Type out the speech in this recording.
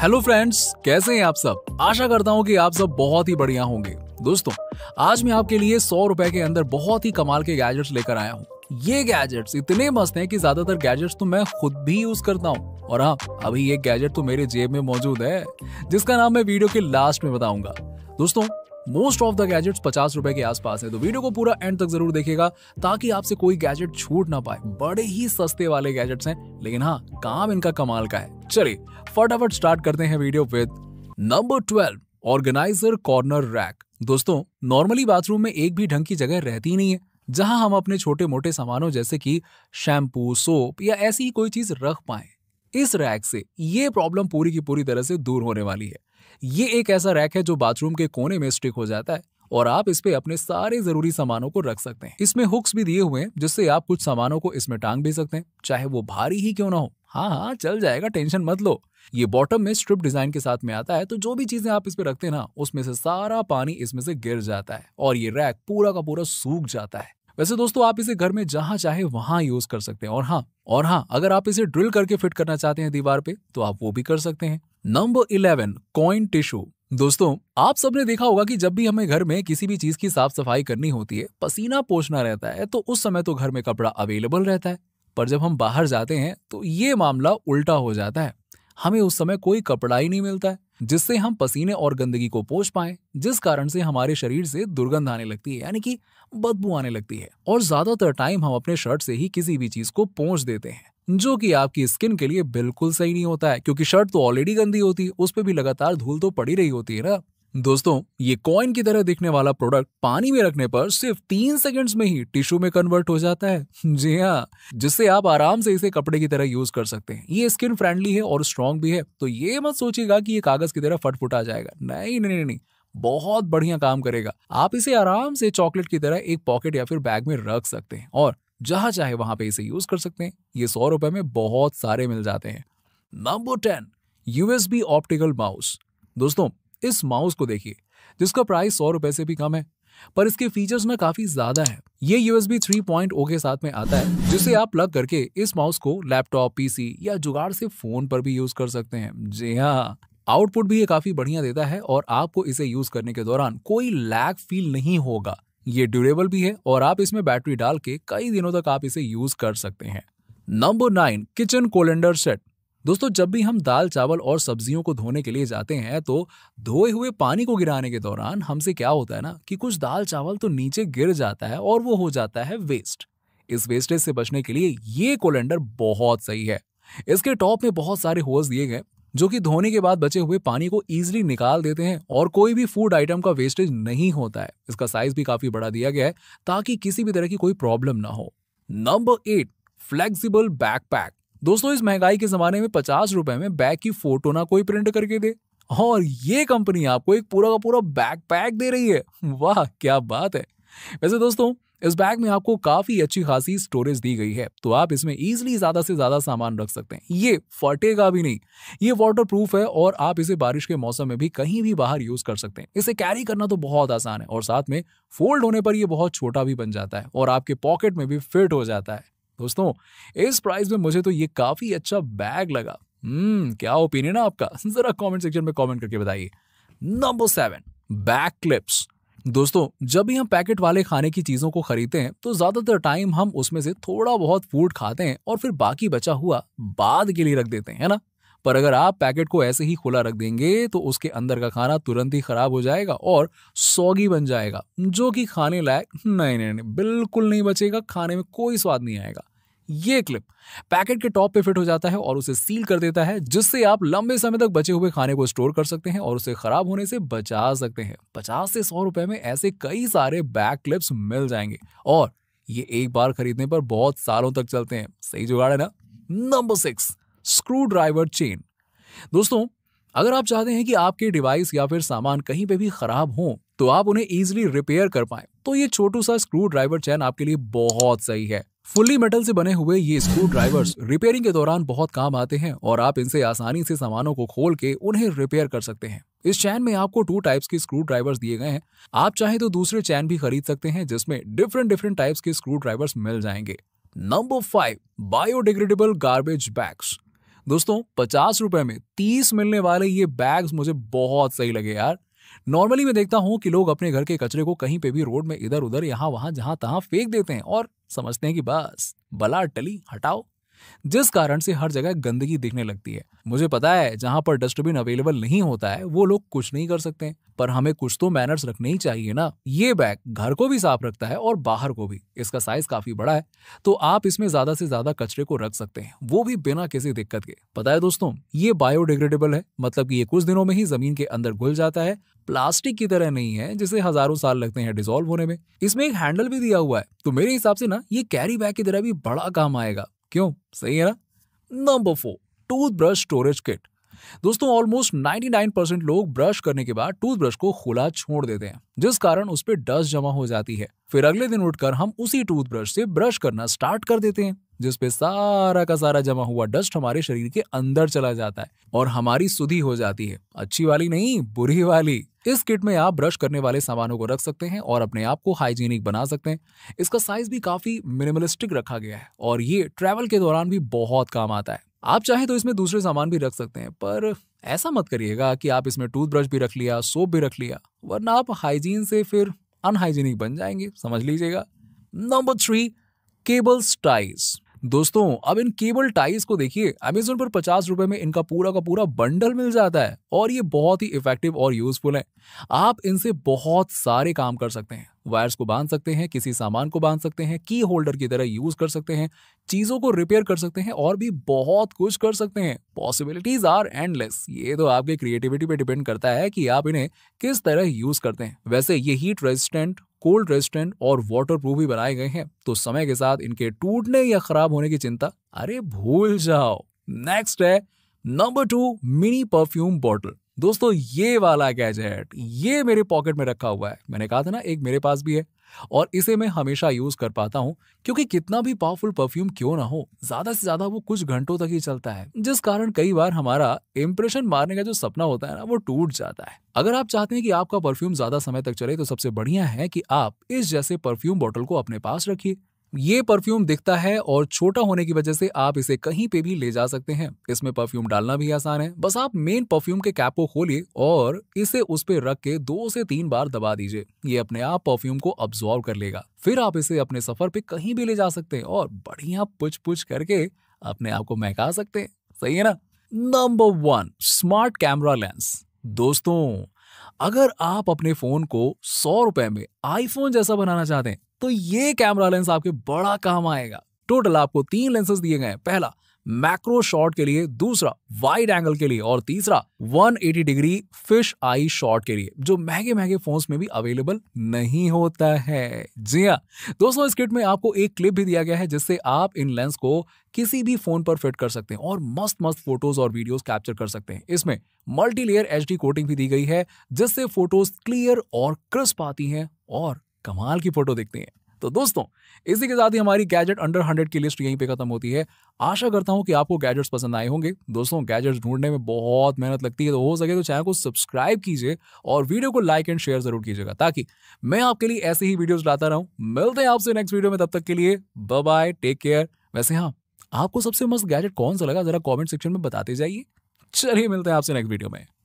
hello friends कैसे हैं आप सब आशा करता हूँ कि आप सब बहुत ही बढ़िया होंगे दोस्तों आज मैं आपके लिए सौ रुपए के अंदर बहुत ही कमाल के गैजेट्स लेकर आया हूँ ये गैजेट्स इतने मस्त हैं कि ज्यादातर गैजेट्स तो मैं खुद भी यूज करता हूँ और हाँ अभी ये गैजेट तो मेरे जेब में मौजूद है जिसका नाम मैं वीडियो के लास्ट में बताऊंगा दोस्तों मोस्ट ऑफ द गैजेट्स पचास रुपए के आसपास है तो वीडियो को पूरा एंड तक जरूर देखेगा ताकि आपसे कोई गैजेट छूट ना पाए बड़े ही सस्ते वाले गैजेट्स हैं लेकिन हाँ काम इनका कमाल का है चलिए फटाफट स्टार्ट करते हैं video with number twelve organiser corner rack दोस्तों नॉर्मली बाथरूम में एक भी ढंग की जगह रहती नहीं है जहां हम अपने छोटे मोटे सामानों जैसे कि शैम्पू सोप या ऐसी कोई चीज रख पाए इस रैक से ये प्रॉब्लम पूरी की पूरी तरह से दूर होने वाली है ये एक ऐसा रैक है जो बाथरूम के कोने में स्टिक हो जाता है और आप इस पे अपने सारे जरूरी सामानों को रख सकते हैं इसमें हुक्स भी दिए हुए हैं जिससे आप कुछ सामानों को इसमें टांग भी सकते हैं चाहे वो भारी ही क्यों ना हो हाँ हाँ चल जाएगा टेंशन मत लो ये बॉटम में स्ट्रिप डिजाइन के साथ में आता है तो जो भी चीजें आप इस पे रखते हैं ना उसमें से सारा पानी इसमें से गिर जाता है और ये रैक पूरा का पूरा सूख जाता है वैसे दोस्तों आप इसे घर में जहां चाहे वहां यूज कर सकते हैं और हाँ और हाँ अगर आप इसे ड्रिल करके फिट करना चाहते हैं दीवार पे तो आप वो भी कर सकते हैं नंबर इलेवन कॉइन टिश्यू दोस्तों आप सबने देखा होगा कि जब भी हमें घर में किसी भी चीज की साफ सफाई करनी होती है पसीना पोषना रहता है तो उस समय तो घर में कपड़ा अवेलेबल रहता है पर जब हम बाहर जाते हैं तो ये मामला उल्टा हो जाता है हमें उस समय कोई कपड़ा ही नहीं मिलता है जिससे हम पसीने और गंदगी को पोष पाए जिस कारण से हमारे शरीर से दुर्गंध आने लगती है यानी कि बदबू आने लगती है और ज्यादातर टाइम हम अपने शर्ट से ही किसी भी चीज को पोंछ देते हैं जो कि आपकी स्किन के लिए बिल्कुल सही नहीं होता है क्योंकि शर्ट तो ऑलरेडी गंदी होती है उस पर भी लगातार धूल तो पड़ी रही होती है ना दोस्तों ये कॉइन की तरह दिखने वाला प्रोडक्ट पानी में रखने पर सिर्फ तीन सेकंड्स में ही टिश्यू में कन्वर्ट हो जाता है जी हाँ जिससे आप आराम से इसे कपड़े की तरह यूज कर सकते हैं ये स्किन फ्रेंडली है और स्ट्रांग भी है तो ये मत सोचिएगा कि ये कागज की तरह फटफुट आ जाएगा नहीं नहीं नहीं बहुत बढ़िया काम करेगा आप इसे आराम से चॉकलेट की तरह एक पॉकेट या फिर बैग में रख सकते हैं और जहां चाहे वहां पे इसे यूज कर सकते हैं ये सौ रुपए में बहुत सारे मिल जाते हैं number ten USB optical mouse दोस्तों इस माउस को देखिए जिसका प्राइस सौ रुपए से भी कम है पर इसके फीचर्स में काफी ज्यादा है ये थ्री पॉइंट ओ के साथ में आता है जिसे आप प्लग करके इस माउस को लैपटॉप पीसी या जुगाड़ से फोन पर भी यूज कर सकते हैं जी हाँ आउटपुट भी ये काफी बढ़िया देता है और आपको इसे यूज करने के दौरान कोई लैग फील नहीं होगा ये ड्यूरेबल भी है और आप इसमें बैटरी डाल के कई दिनों तक आप इसे यूज कर सकते हैं number nine kitchen colander set दोस्तों जब भी हम दाल चावल और सब्जियों को धोने के लिए जाते हैं तो धोए हुए पानी को गिराने के दौरान हमसे क्या होता है ना कि कुछ दाल चावल तो नीचे गिर जाता है और वो हो जाता है वेस्ट इस वेस्टेज से बचने के लिए ये कोलेंडर बहुत सही है इसके टॉप में बहुत सारे होल्स दिए गए जो कि धोने के बाद बचे हुए पानी को ईजिली निकाल देते हैं और कोई भी फूड आइटम का वेस्टेज नहीं होता है इसका साइज भी काफी बड़ा दिया गया है ताकि किसी भी तरह की कोई प्रॉब्लम ना हो नंबर एट फ्लेक्सिबल बैकपैक दोस्तों इस महंगाई के जमाने में पचास रुपए में बैग की फोटो ना कोई प्रिंट करके दे और ये कंपनी आपको एक पूरा का पूरा बैकपैक दे रही है वाह क्या बात है वैसे दोस्तों इस बैग में आपको काफी अच्छी खासी स्टोरेज दी गई है तो आप इसमें ईजिली ज्यादा से ज्यादा सामान रख सकते हैं ये फटेगा भी नहीं ये वाटर है और आप इसे बारिश के मौसम में भी कहीं भी बाहर यूज कर सकते हैं इसे कैरी करना तो बहुत आसान है और साथ में फोल्ड होने पर यह बहुत छोटा भी बन जाता है और आपके पॉकेट में भी फिट हो जाता है दोस्तों इस प्राइस में मुझे तो ये काफी अच्छा बैग लगा हम्म क्या ओपिनियन है आपका जरा कमेंट सेक्शन में कमेंट करके बताइए नंबर सेवन बैक क्लिप्स दोस्तों जब भी हम पैकेट वाले खाने की चीज़ों को खरीदते हैं तो ज़्यादातर टाइम हम उसमें से थोड़ा बहुत फूड खाते हैं और फिर बाकी बचा हुआ बाद के लिए रख देते हैं है ना पर अगर आप पैकेट को ऐसे ही खुला रख देंगे तो उसके अंदर का खाना तुरंत ही खराब हो जाएगा और सौगी बन जाएगा जो कि खाने लायक नहीं नहीं नहीं बिल्कुल नहीं बचेगा खाने में कोई स्वाद नहीं आएगा ये क्लिप पैकेट के टॉप पे फिट हो जाता है और उसे सील कर देता है जिससे आप लंबे समय तक बचे हुए खाने को स्टोर कर सकते हैं और उसे खराब होने से बचा सकते हैं पचास से सौ रुपए में ऐसे कई सारे बैक क्लिप्स मिल जाएंगे और ये एक बार खरीदने पर बहुत सालों तक चलते हैं सही जुगाड़ है ना number six screwdriver chain दोस्तों अगर आप चाहते हैं कि आपके डिवाइस या फिर सामान कहीं पे भी खराब हो तो आप उन्हें इजिली रिपेयर कर पाए तो ये छोटू सा स्क्रू ड्राइवर चैन आपके लिए बहुत सही है फुल्ली मेटल से बने हुए ये स्क्रू ड्राइवर्स रिपेयरिंग के दौरान बहुत काम आते हैं और आप इनसे आसानी से सामानों को खोल के उन्हें रिपेयर कर सकते हैं इस चैन में आपको टू टाइप्स के स्क्रू ड्राइवर्स दिए गए हैं आप चाहे तो दूसरे चैन भी खरीद सकते हैं जिसमें डिफरेंट डिफरेंट टाइप्स के स्क्रू ड्राइवर्स मिल जाएंगे number five biodegradable garbage bags दोस्तों पचास रुपए में तीस मिलने वाले ये बैग्स मुझे बहुत सही लगे यार नॉर्मली मैं देखता हूँ कि लोग अपने घर के कचरे को कहीं पे भी रोड में इधर उधर यहाँ वहाँ जहाँ तहाँ फेंक देते हैं और समझते हैं कि बस बला टली हटाओ जिस कारण से हर जगह गंदगी दिखने लगती है मुझे पता है जहाँ पर डस्टबिन अवेलेबल नहीं होता है वो लोग कुछ नहीं कर सकते पर हमें कुछ तो मैनर्स रखने ही चाहिए ना ये बैग घर को भी साफ रखता है और बाहर को भी इसका साइज काफी बड़ा है तो आप इसमें ज्यादा से ज्यादा कचरे को रख सकते हैं वो भी बिना किसी दिक्कत के पता है दोस्तों ये बायोडिग्रेडेबल है मतलब की ये कुछ दिनों में ही जमीन के अंदर घुल जाता है प्लास्टिक की तरह नहीं है जिसे हजारों साल लगते हैं डिसॉल्व होने में इसमें एक हैंडल भी दिया हुआ है तो मेरे हिसाब से ना ये कैरी बैग की तरह भी बड़ा काम आएगा क्यों सही है ना number four toothbrush storage kit दोस्तों ऑलमोस्ट 99 परसेंट लोग ब्रश करने के बाद टूथब्रश को खुला छोड़ देते हैं जिस कारण उस पर डस्ट जमा हो जाती है फिर अगले दिन उठकर हम उसी टूथब्रश से ब्रश करना स्टार्ट कर देते हैं जिसपे सारा का सारा जमा हुआ डस्ट हमारे शरीर के अंदर चला जाता है और हमारी सुधी हो जाती है अच्छी वाली नहीं बुरी वाली इस किट में आप ब्रश करने वाले सामानों को रख सकते हैं और अपने आप को हाइजीनिक बना सकते हैं इसका साइज भी काफी मिनिमलिस्टिक रखा गया है और ये ट्रैवल के दौरान भी बहुत काम आता है आप चाहे तो इसमें दूसरे सामान भी रख सकते हैं पर ऐसा मत करिएगा कि आप इसमें टूथब्रश भी रख लिया सोप भी रख लिया वरना आप हाइजीन से फिर अनहाइजीनिक बन जाएंगे समझ लीजिएगा नंबर थ्री केबल्स टाइज दोस्तों अब इन केबल टाइज को देखिए अमेजोन पर पचास रुपए में इनका पूरा का पूरा बंडल मिल जाता है और ये बहुत ही इफेक्टिव और यूजफुल है आप इनसे बहुत सारे काम कर सकते हैं वायर्स को बांध सकते हैं किसी सामान को बांध सकते हैं की होल्डर की तरह यूज कर सकते हैं चीजों को रिपेयर कर सकते हैं और भी बहुत कुछ कर सकते हैं पॉसिबिलिटीज आर एंडलेस ये तो आपके क्रिएटिविटी पे डिपेंड करता है कि आप इन्हें किस तरह यूज करते हैं वैसे ये हीट रेजिस्टेंट कोल्ड रेजिस्टेंट और वाटर प्रूफ भी बनाए गए हैं तो समय के साथ इनके टूटने या खराब होने की चिंता अरे भूल जाओ नेक्स्ट है number two mini perfume bottle दोस्तों ये वाला गैजेट ये मेरे पॉकेट में रखा हुआ है मैंने कहा था ना एक मेरे पास भी है और इसे मैं हमेशा यूज कर पाता हूँ क्योंकि कितना भी पावरफुल परफ्यूम क्यों ना हो ज्यादा से ज्यादा वो कुछ घंटों तक ही चलता है जिस कारण कई बार हमारा इम्प्रेशन मारने का जो सपना होता है ना वो टूट जाता है अगर आप चाहते हैं कि आपका परफ्यूम ज्यादा समय तक चले तो सबसे बढ़िया है कि आप इस जैसे परफ्यूम बॉटल को अपने पास रखिए ये परफ्यूम दिखता है और छोटा होने की वजह से आप इसे कहीं पे भी ले जा सकते हैं इसमें परफ्यूम डालना भी आसान है बस आप मेन परफ्यूम के कैप को खोलिए और इसे उस पर रख के दो से तीन बार दबा दीजिए ये अपने आप परफ्यूम को अब्जॉर्व कर लेगा फिर आप इसे अपने सफर पे कहीं भी ले जा सकते हैं और बढ़िया पुछ पुछ करके अपने आप को महका सकते हैं सही है ना number one smart camera lens दोस्तों अगर आप अपने फोन को सौ रुपए में आईफोन जैसा बनाना चाहते हैं तो ये कैमरा लेंस आपके बड़ा काम आएगा टोटल आपको तीन लेंसेज दिए गए पहला मैक्रो शॉट के लिए दूसरा वाइड एंगल के लिए और तीसरा 180 डिग्री फिश आई शॉट के लिए जो महंगे महंगे फोन्स में भी अवेलेबल नहीं होता है जी हाँ दोस्तों इस किट में आपको एक क्लिप भी दिया गया है जिससे आप इन लेंस को किसी भी फोन पर फिट कर सकते हैं और मस्त मस्त फोटोज और वीडियोस कैप्चर कर सकते हैं इसमें मल्टी लेयर एच कोटिंग भी दी गई है जिससे फोटोज क्लियर और क्रिस्प आती हैं और कमाल की फोटो देखते हैं तो दोस्तों इसी के साथ ही हमारी गैजेट अंडर हंड्रेड की लिस्ट यहीं पे खत्म होती है आशा करता हूं कि आपको गैजेट्स पसंद आए होंगे दोस्तों गैजेट्स ढूंढने में बहुत मेहनत लगती है तो हो सके तो चैनल को सब्सक्राइब कीजिए और वीडियो को लाइक एंड शेयर जरूर कीजिएगा ताकि मैं आपके लिए ऐसे ही वीडियोज लाता रहूँ मिलते हैं आपसे नेक्स्ट वीडियो में तब तक के लिए बाय टेक केयर वैसे हाँ आपको सबसे मस्त गैजेट कौन सा लगा जरा कॉमेंट सेक्शन में बताते जाइए चलिए मिलते हैं आपसे नेक्स्ट वीडियो में